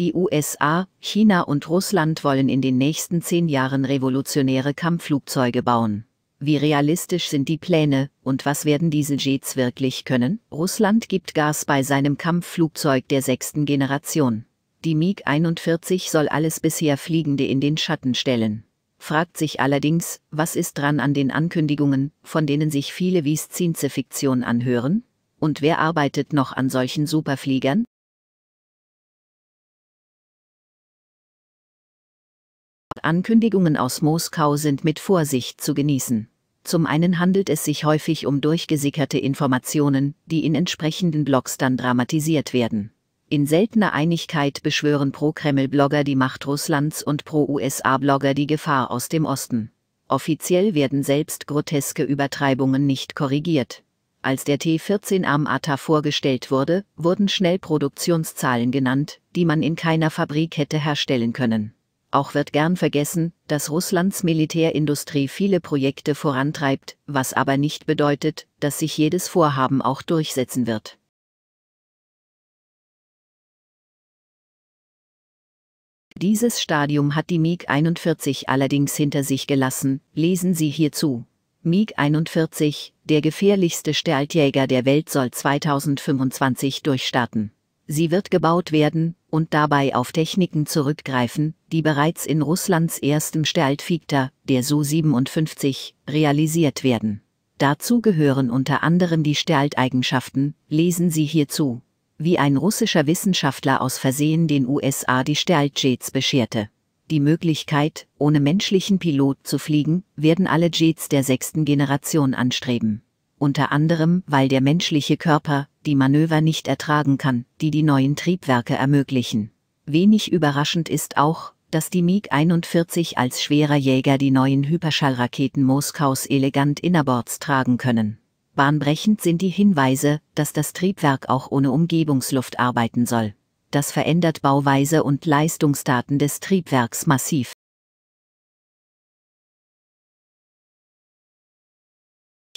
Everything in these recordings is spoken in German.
Die USA, China und Russland wollen in den nächsten zehn Jahren revolutionäre Kampfflugzeuge bauen. Wie realistisch sind die Pläne und was werden diese Jets wirklich können? Russland gibt Gas bei seinem Kampfflugzeug der sechsten Generation. Die MiG-41 soll alles bisher Fliegende in den Schatten stellen fragt sich allerdings, was ist dran an den Ankündigungen, von denen sich viele wie Science-Fiktion anhören? Und wer arbeitet noch an solchen Superfliegern? Ankündigungen aus Moskau sind mit Vorsicht zu genießen. Zum einen handelt es sich häufig um durchgesickerte Informationen, die in entsprechenden Blogs dann dramatisiert werden. In seltener Einigkeit beschwören Pro-Kreml-Blogger die Macht Russlands und Pro-USA-Blogger die Gefahr aus dem Osten. Offiziell werden selbst groteske Übertreibungen nicht korrigiert. Als der T-14 am ATA vorgestellt wurde, wurden schnell Produktionszahlen genannt, die man in keiner Fabrik hätte herstellen können. Auch wird gern vergessen, dass Russlands Militärindustrie viele Projekte vorantreibt, was aber nicht bedeutet, dass sich jedes Vorhaben auch durchsetzen wird. Dieses Stadium hat die MiG-41 allerdings hinter sich gelassen, lesen Sie hierzu. MiG-41, der gefährlichste Stärljäger der Welt soll 2025 durchstarten sie wird gebaut werden und dabei auf Techniken zurückgreifen, die bereits in Russlands ersten Steltfikter, der Su-57, realisiert werden. Dazu gehören unter anderem die Stealt-Eigenschaften, lesen Sie hierzu. Wie ein russischer Wissenschaftler aus Versehen den USA die Stealt-Jets bescherte. Die Möglichkeit, ohne menschlichen Pilot zu fliegen, werden alle Jets der sechsten Generation anstreben unter anderem, weil der menschliche Körper, die Manöver nicht ertragen kann, die die neuen Triebwerke ermöglichen. Wenig überraschend ist auch, dass die MiG-41 als schwerer Jäger die neuen Hyperschallraketen Moskaus elegant innerbords tragen können. Bahnbrechend sind die Hinweise, dass das Triebwerk auch ohne Umgebungsluft arbeiten soll. Das verändert Bauweise und Leistungsdaten des Triebwerks massiv.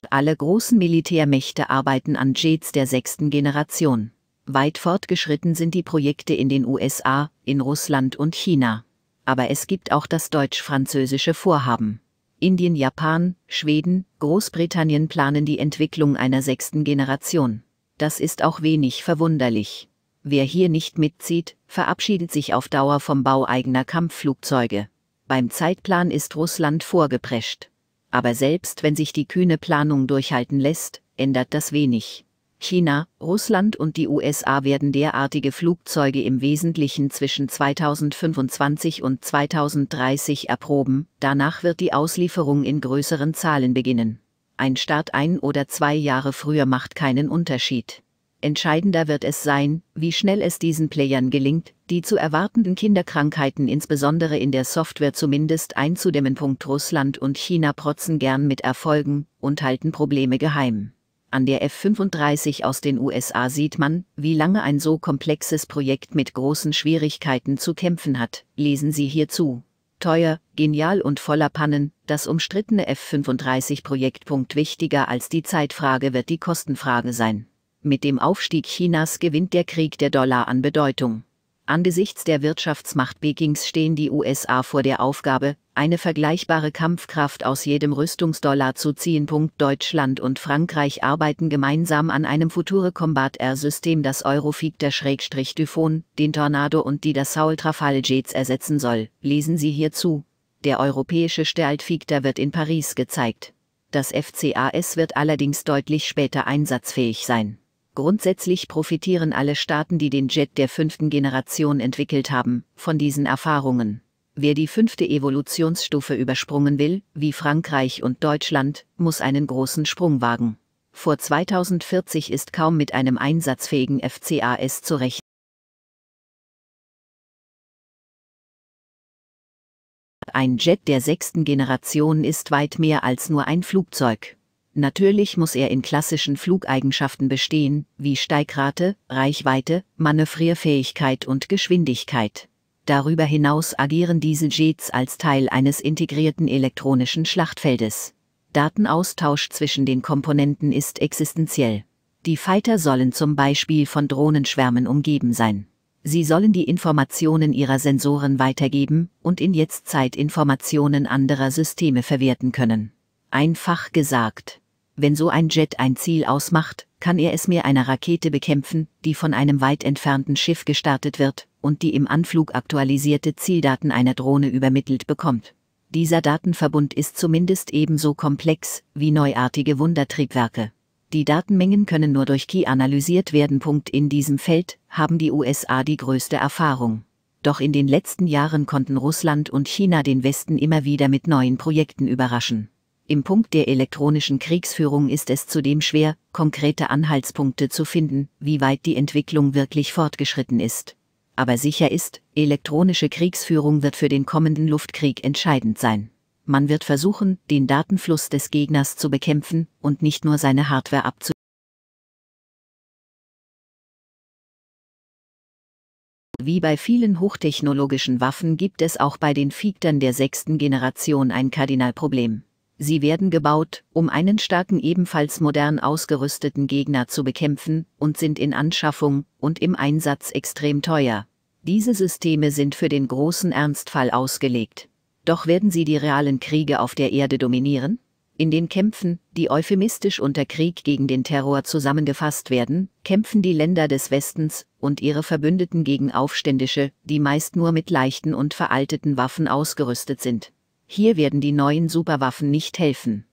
Alle großen Militärmächte arbeiten an Jets der sechsten Generation. Weit fortgeschritten sind die Projekte in den USA, in Russland und China. Aber es gibt auch das deutsch-französische Vorhaben. Indien, Japan, Schweden, Großbritannien planen die Entwicklung einer sechsten Generation. Das ist auch wenig verwunderlich. Wer hier nicht mitzieht, verabschiedet sich auf Dauer vom Bau eigener Kampfflugzeuge. Beim Zeitplan ist Russland vorgeprescht aber selbst wenn sich die kühne Planung durchhalten lässt, ändert das wenig. China, Russland und die USA werden derartige Flugzeuge im Wesentlichen zwischen 2025 und 2030 erproben, danach wird die Auslieferung in größeren Zahlen beginnen. Ein Start ein oder zwei Jahre früher macht keinen Unterschied. Entscheidender wird es sein, wie schnell es diesen Playern gelingt, die zu erwartenden Kinderkrankheiten insbesondere in der Software zumindest einzudämmen. Russland und China protzen gern mit Erfolgen und halten Probleme geheim. An der F-35 aus den USA sieht man, wie lange ein so komplexes Projekt mit großen Schwierigkeiten zu kämpfen hat, lesen Sie hierzu. Teuer, genial und voller Pannen, das umstrittene F-35-Projekt. Wichtiger als die Zeitfrage wird die Kostenfrage sein. Mit dem Aufstieg Chinas gewinnt der Krieg der Dollar an Bedeutung. Angesichts der Wirtschaftsmacht Pekings stehen die USA vor der Aufgabe, eine vergleichbare Kampfkraft aus jedem Rüstungsdollar zu ziehen. Deutschland und Frankreich arbeiten gemeinsam an einem Future Combat Air-System, das Eurofig der Schrägstrich Typhon, den Tornado und die Dassault Rafale Jets ersetzen soll. Lesen Sie hierzu. Der europäische Stealth-Fighter wird in Paris gezeigt. Das FCAS wird allerdings deutlich später einsatzfähig sein. Grundsätzlich profitieren alle Staaten, die den Jet der fünften Generation entwickelt haben, von diesen Erfahrungen. Wer die fünfte Evolutionsstufe übersprungen will, wie Frankreich und Deutschland, muss einen großen Sprung wagen. Vor 2040 ist kaum mit einem einsatzfähigen FCAS zu rechnen. Ein Jet der sechsten Generation ist weit mehr als nur ein Flugzeug. Natürlich muss er in klassischen Flugeigenschaften bestehen, wie Steigrate, Reichweite, Manövrierfähigkeit und Geschwindigkeit. Darüber hinaus agieren diese Jets als Teil eines integrierten elektronischen Schlachtfeldes. Datenaustausch zwischen den Komponenten ist existenziell. Die Fighter sollen zum Beispiel von Drohnenschwärmen umgeben sein. Sie sollen die Informationen ihrer Sensoren weitergeben und in Jetztzeit Informationen anderer Systeme verwerten können. Einfach gesagt. Wenn so ein Jet ein Ziel ausmacht, kann er es mit einer Rakete bekämpfen, die von einem weit entfernten Schiff gestartet wird und die im Anflug aktualisierte Zieldaten einer Drohne übermittelt bekommt. Dieser Datenverbund ist zumindest ebenso komplex wie neuartige Wundertriebwerke. Die Datenmengen können nur durch Key analysiert werden. In diesem Feld haben die USA die größte Erfahrung. Doch in den letzten Jahren konnten Russland und China den Westen immer wieder mit neuen Projekten überraschen. Im Punkt der elektronischen Kriegsführung ist es zudem schwer, konkrete Anhaltspunkte zu finden, wie weit die Entwicklung wirklich fortgeschritten ist. Aber sicher ist, elektronische Kriegsführung wird für den kommenden Luftkrieg entscheidend sein. Man wird versuchen, den Datenfluss des Gegners zu bekämpfen und nicht nur seine Hardware abzu Wie bei vielen hochtechnologischen Waffen gibt es auch bei den Fiegtern der sechsten Generation ein Kardinalproblem. Sie werden gebaut, um einen starken ebenfalls modern ausgerüsteten Gegner zu bekämpfen, und sind in Anschaffung und im Einsatz extrem teuer. Diese Systeme sind für den großen Ernstfall ausgelegt. Doch werden sie die realen Kriege auf der Erde dominieren? In den Kämpfen, die euphemistisch unter Krieg gegen den Terror zusammengefasst werden, kämpfen die Länder des Westens und ihre Verbündeten gegen Aufständische, die meist nur mit leichten und veralteten Waffen ausgerüstet sind. Hier werden die neuen Superwaffen nicht helfen.